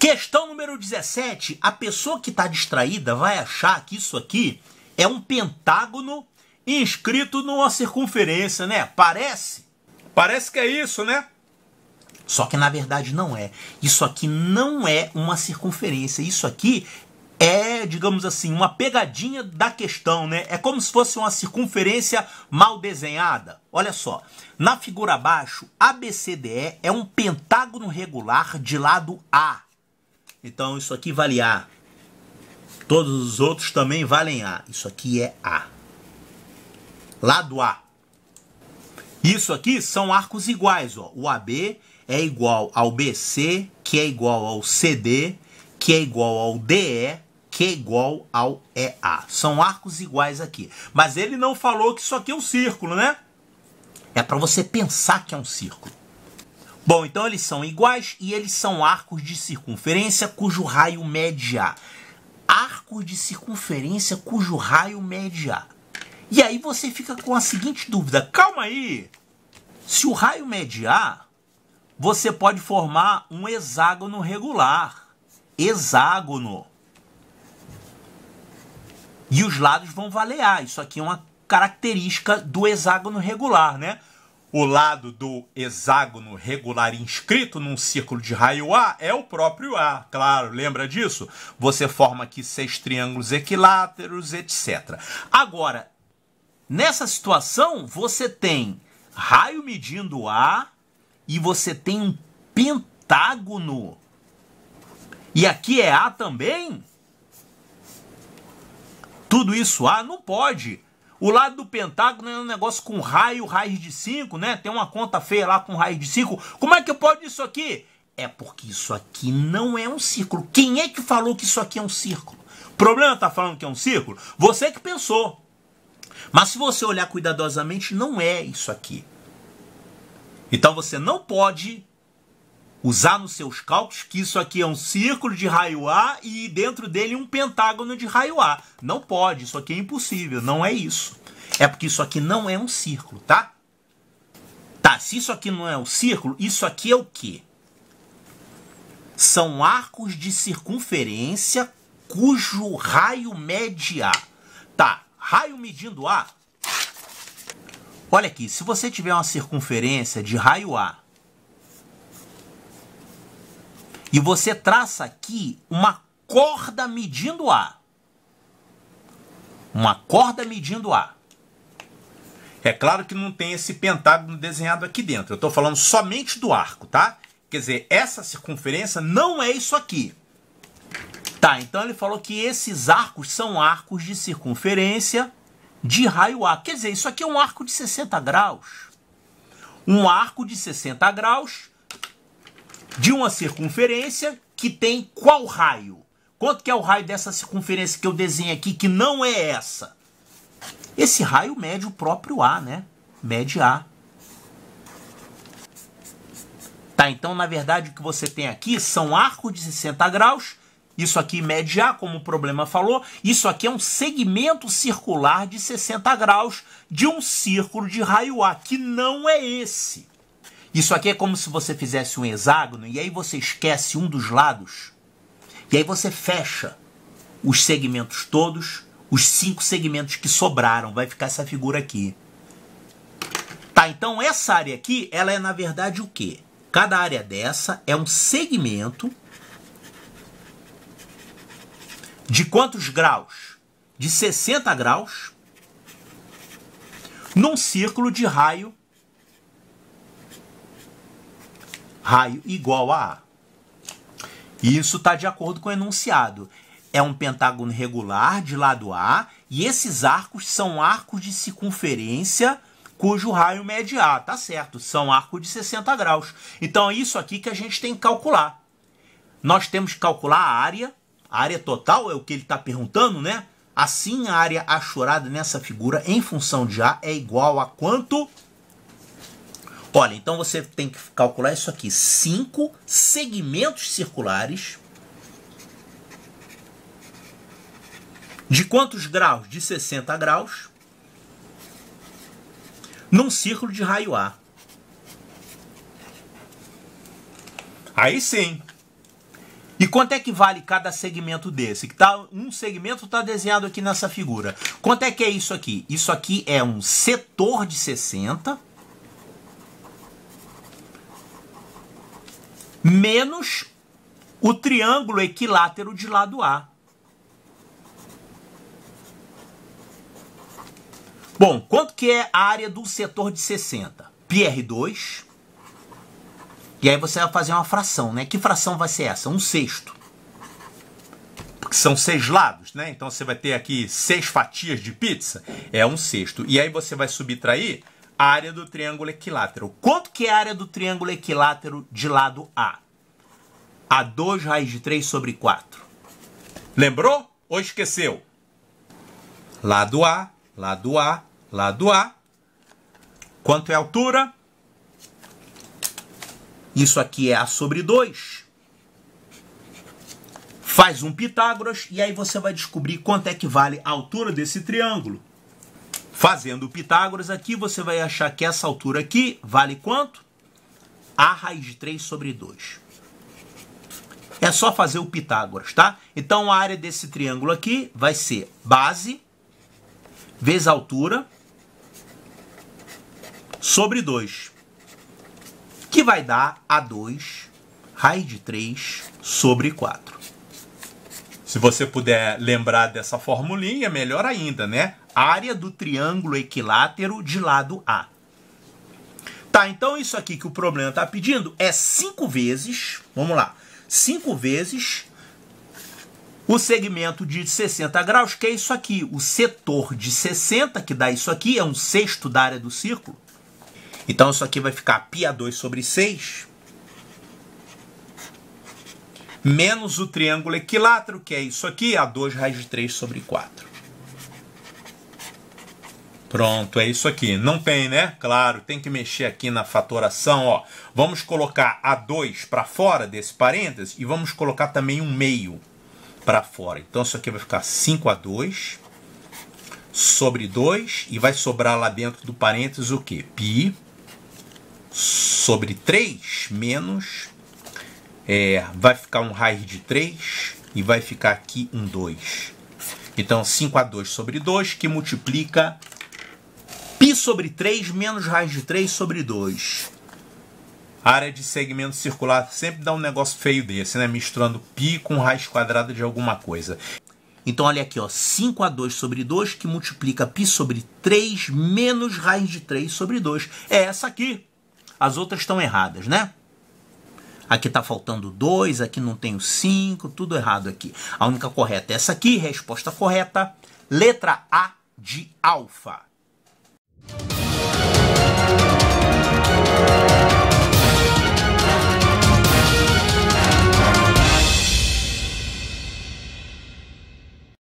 Questão número 17. A pessoa que está distraída vai achar que isso aqui é um pentágono inscrito numa circunferência, né? Parece. Parece que é isso, né? Só que na verdade não é. Isso aqui não é uma circunferência. Isso aqui é, digamos assim, uma pegadinha da questão, né? É como se fosse uma circunferência mal desenhada. Olha só, na figura abaixo, ABCDE é um pentágono regular de lado A. Então isso aqui vale A. Todos os outros também valem A. Isso aqui é A. Lado A. Isso aqui são arcos iguais. Ó. O AB é igual ao BC, que é igual ao CD, que é igual ao DE, que é igual ao EA. São arcos iguais aqui. Mas ele não falou que isso aqui é um círculo, né? É para você pensar que é um círculo. Bom, então eles são iguais e eles são arcos de circunferência cujo raio mede A. Arcos de circunferência cujo raio mede A. E aí você fica com a seguinte dúvida: calma aí! Se o raio mede A, você pode formar um hexágono regular. Hexágono. E os lados vão valer A. Isso aqui é uma característica do hexágono regular, né? O lado do hexágono regular inscrito num círculo de raio A é o próprio A, claro, lembra disso? Você forma aqui seis triângulos equiláteros, etc. Agora, nessa situação, você tem raio medindo A e você tem um pentágono. E aqui é A também? Tudo isso A não pode o lado do Pentágono é um negócio com raio, raiz de 5, né? Tem uma conta feia lá com raiz de 5. Como é que pode isso aqui? É porque isso aqui não é um círculo. Quem é que falou que isso aqui é um círculo? O problema tá falando que é um círculo? Você que pensou. Mas se você olhar cuidadosamente, não é isso aqui. Então você não pode usar nos seus cálculos que isso aqui é um círculo de raio A e dentro dele um pentágono de raio A. Não pode, isso aqui é impossível, não é isso. É porque isso aqui não é um círculo, tá? Tá, se isso aqui não é um círculo, isso aqui é o quê? São arcos de circunferência cujo raio mede A. Tá, raio medindo A? Olha aqui, se você tiver uma circunferência de raio A e você traça aqui uma corda medindo A. Uma corda medindo A. É claro que não tem esse pentágono desenhado aqui dentro. Eu estou falando somente do arco, tá? Quer dizer, essa circunferência não é isso aqui. Tá, então ele falou que esses arcos são arcos de circunferência de raio A. Quer dizer, isso aqui é um arco de 60 graus. Um arco de 60 graus de uma circunferência que tem qual raio? Quanto que é o raio dessa circunferência que eu desenho aqui que não é essa? Esse raio mede o próprio A, né? Mede A. Tá, então na verdade o que você tem aqui são arcos de 60 graus. Isso aqui mede A, como o problema falou. Isso aqui é um segmento circular de 60 graus de um círculo de raio A, que não é esse. Isso aqui é como se você fizesse um hexágono e aí você esquece um dos lados. E aí você fecha os segmentos todos, os cinco segmentos que sobraram. Vai ficar essa figura aqui. Tá, então essa área aqui, ela é na verdade o quê? Cada área dessa é um segmento de quantos graus? De 60 graus num círculo de raio raio igual a A. E isso está de acordo com o enunciado. É um pentágono regular de lado A e esses arcos são arcos de circunferência cujo raio mede A, tá certo? São arcos de 60 graus. Então é isso aqui que a gente tem que calcular. Nós temos que calcular a área, a área total é o que ele está perguntando, né? Assim, a área achurada nessa figura em função de A é igual a quanto? Olha, então você tem que calcular isso aqui: cinco segmentos circulares. De quantos graus? De 60 graus. Num círculo de raio A. Aí sim. E quanto é que vale cada segmento desse? Que tá, um segmento está desenhado aqui nessa figura. Quanto é que é isso aqui? Isso aqui é um setor de 60 menos o triângulo equilátero de lado A. Bom, quanto que é a área do setor de 60? PR2. E aí você vai fazer uma fração, né? Que fração vai ser essa? Um sexto. Porque são seis lados, né? Então você vai ter aqui seis fatias de pizza. É um sexto. E aí você vai subtrair a área do triângulo equilátero. Quanto que é a área do triângulo equilátero de lado A? A 2 raiz de 3 sobre 4. Lembrou ou esqueceu? Lado A, lado A, lado A. Quanto é a altura? Isso aqui é A sobre 2. Faz um Pitágoras e aí você vai descobrir quanto é que vale a altura desse triângulo. Fazendo o Pitágoras aqui, você vai achar que essa altura aqui vale quanto? A raiz de 3 sobre 2. É só fazer o Pitágoras, tá? Então a área desse triângulo aqui vai ser base vezes altura sobre 2, que vai dar a 2 raiz de 3 sobre 4. Se você puder lembrar dessa formulinha, melhor ainda, né? área do triângulo equilátero de lado A. Tá, então isso aqui que o problema está pedindo é 5 vezes, vamos lá, 5 vezes o segmento de 60 graus, que é isso aqui, o setor de 60, que dá isso aqui, é um sexto da área do círculo. Então isso aqui vai ficar π2 sobre 6, menos o triângulo equilátero, que é isso aqui, a 2 raiz de 3 sobre 4. Pronto, é isso aqui. Não tem, né? Claro, tem que mexer aqui na fatoração, ó. Vamos colocar a 2 para fora desse parênteses e vamos colocar também um meio para fora. Então isso aqui vai ficar 5 a 2 sobre 2 e vai sobrar lá dentro do parênteses o quê? π sobre 3 menos é, vai ficar um raiz de 3 e vai ficar aqui um 2. Então 5 a 2 sobre 2 que multiplica sobre 3 menos raiz de 3 sobre 2. A área de segmento circular sempre dá um negócio feio desse, né? Misturando π com raiz quadrada de alguma coisa. Então olha aqui, ó, 5 a 2 sobre 2 que multiplica π sobre 3 menos raiz de 3 sobre 2. É essa aqui. As outras estão erradas, né? Aqui está faltando 2, aqui não tem o 5, tudo errado aqui. A única correta é essa aqui, resposta correta, letra A de alfa.